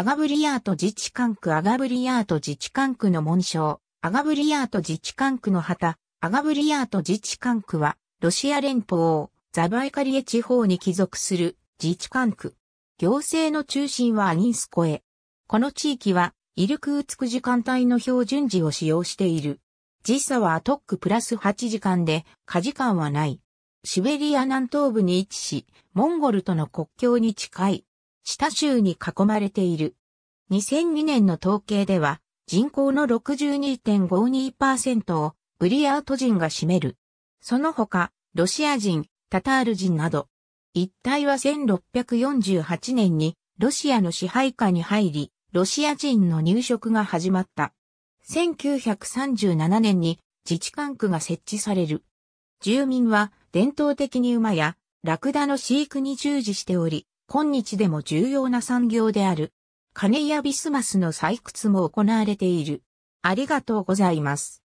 アガブリアート自治管区アガブリアート自治管区の紋章、アガブリアート自治管区の旗、アガブリアート自治管区は、ロシア連邦、ザバイカリエ地方に帰属する自治管区。行政の中心はアニンスコエ。この地域は、イルクーツク時間帯の標準時を使用している。時差はアトックプラス8時間で、過時間はない。シベリア南東部に位置し、モンゴルとの国境に近い。知多州に囲まれている。2002年の統計では、人口の62.52%をブリヤート人が占める。その他、ロシア人、タタール人など、一帯は1648年にロシアの支配下に入り、ロシア人の入植が始まった。1937年に自治管区が設置される。住民は伝統的に馬やラクダの飼育に従事しており、今日でも重要な産業である。金やビスマスの採掘も行われている。ありがとうございます。